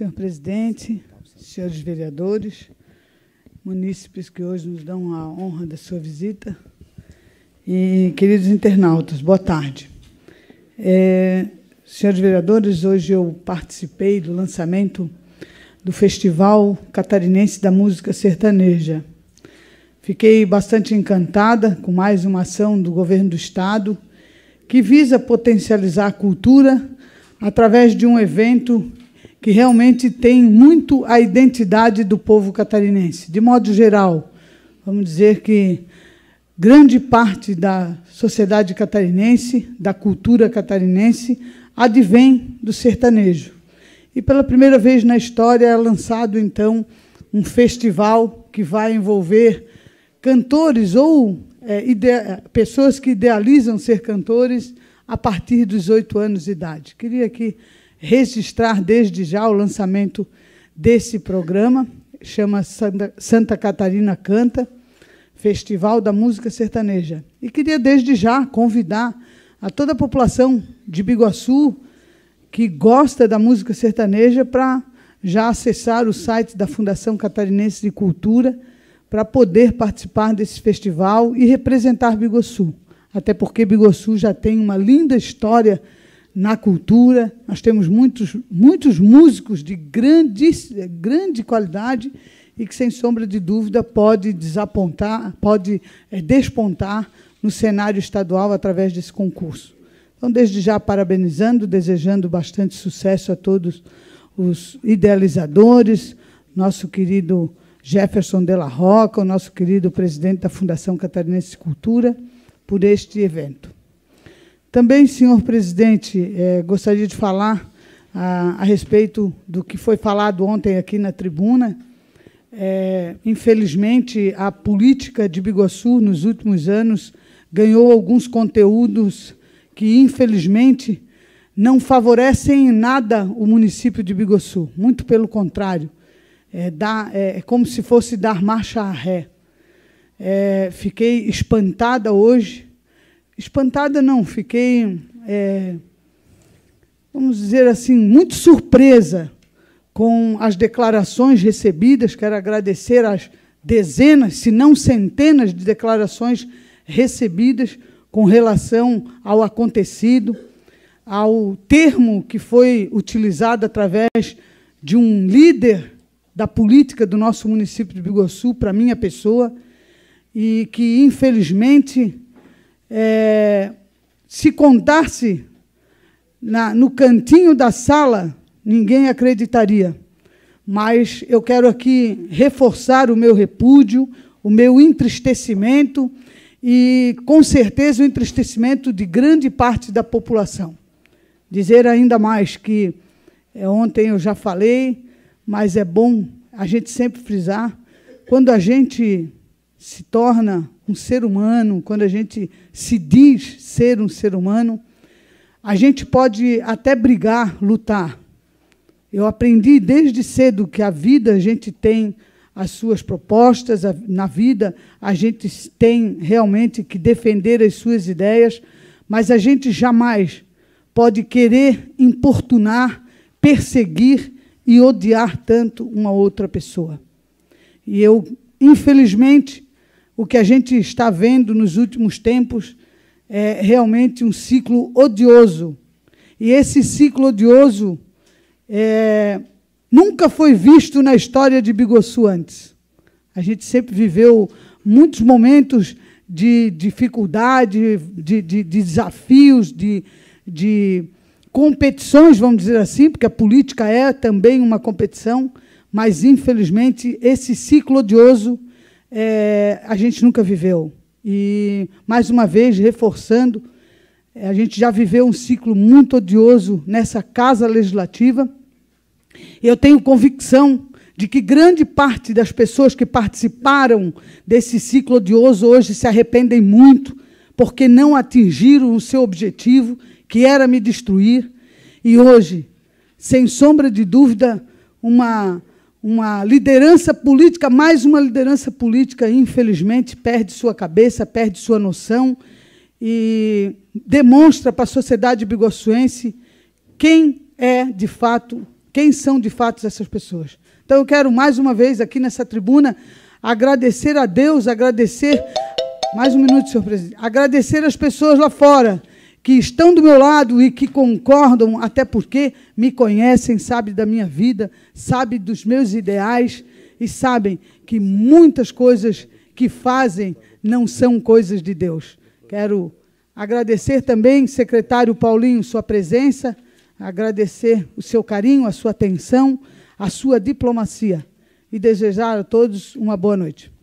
Senhor presidente, senhores vereadores, munícipes que hoje nos dão a honra da sua visita e queridos internautas, boa tarde. É, senhores vereadores, hoje eu participei do lançamento do Festival Catarinense da Música Sertaneja. Fiquei bastante encantada com mais uma ação do governo do Estado que visa potencializar a cultura através de um evento que realmente tem muito a identidade do povo catarinense. De modo geral, vamos dizer que grande parte da sociedade catarinense, da cultura catarinense, advém do sertanejo. E pela primeira vez na história é lançado então um festival que vai envolver cantores ou é, pessoas que idealizam ser cantores a partir dos oito anos de idade. Queria que registrar desde já o lançamento desse programa, chama Santa, Catarina Canta, Festival da Música Sertaneja. E queria desde já convidar a toda a população de Biguaçu que gosta da música sertaneja para já acessar o site da Fundação Catarinense de Cultura para poder participar desse festival e representar Biguaçu. Até porque Biguaçu já tem uma linda história na cultura. Nós temos muitos, muitos músicos de grande, eh, grande qualidade e que, sem sombra de dúvida, pode desapontar, pode eh, despontar no cenário estadual através desse concurso. Então, desde já, parabenizando, desejando bastante sucesso a todos os idealizadores, nosso querido Jefferson de la Roca, o nosso querido presidente da Fundação Catarinense de Cultura, por este evento. Também, senhor presidente, eh, gostaria de falar a, ah, a, respeito do que foi falado ontem aqui na tribuna. Eh, infelizmente, a política de Bigossul, nos últimos anos, ganhou alguns conteúdos que, infelizmente, não favorecem em nada o município de Bigossul. Muito pelo contrário, é, dá, é, é como se fosse dar marcha a ré. É, fiquei espantada hoje espantada não, fiquei, é, vamos dizer assim, muito surpresa com as declarações recebidas. Quero agradecer as dezenas, se não centenas, de declarações recebidas com relação ao acontecido, ao termo que foi utilizado através de um líder da política do nosso município de Biguaçu para minha pessoa e que infelizmente é, se contasse na, no cantinho da sala, ninguém acreditaria. Mas eu quero aqui reforçar o meu repúdio, o meu entristecimento e, com certeza, o entristecimento de grande parte da população. Dizer ainda mais que, é, ontem eu já falei, mas é bom a gente sempre frisar, quando a gente se torna um ser humano, quando a gente se diz ser um ser humano, a gente pode até brigar, lutar. Eu aprendi desde cedo que a vida a gente tem as suas propostas, a, na vida a gente tem realmente que defender as suas ideias, mas a gente jamais pode querer importunar, perseguir e odiar tanto uma outra pessoa. E eu, infelizmente, o que a gente está vendo nos últimos tempos é realmente um ciclo odioso. E esse ciclo odioso é, nunca foi visto na história de Bigossu antes. A gente sempre viveu muitos momentos de dificuldade, de, de, de desafios, de, de competições, vamos dizer assim, porque a política é também uma competição, mas, infelizmente, esse ciclo odioso é, a gente nunca viveu. E, mais uma vez, reforçando, é, a gente já viveu um ciclo muito odioso nessa casa legislativa. Eu tenho convicção de que grande parte das pessoas que participaram desse ciclo odioso hoje se arrependem muito, porque não atingiram o seu objetivo, que era me destruir. E hoje, sem sombra de dúvida, uma uma liderança política, mais uma liderança política, infelizmente, perde sua cabeça, perde sua noção e demonstra para a sociedade bigossuense quem é de fato, quem são de fato essas pessoas. Então eu quero mais uma vez aqui nessa tribuna agradecer a Deus, agradecer mais um minuto, senhor presidente. Agradecer as pessoas lá fora que estão do meu lado e que concordam, até porque me conhecem, sabem da minha vida, sabem dos meus ideais e sabem que muitas coisas que fazem não são coisas de Deus. Quero agradecer também, secretário Paulinho, sua presença, agradecer o seu carinho, a sua atenção, a sua diplomacia e desejar a todos uma boa noite.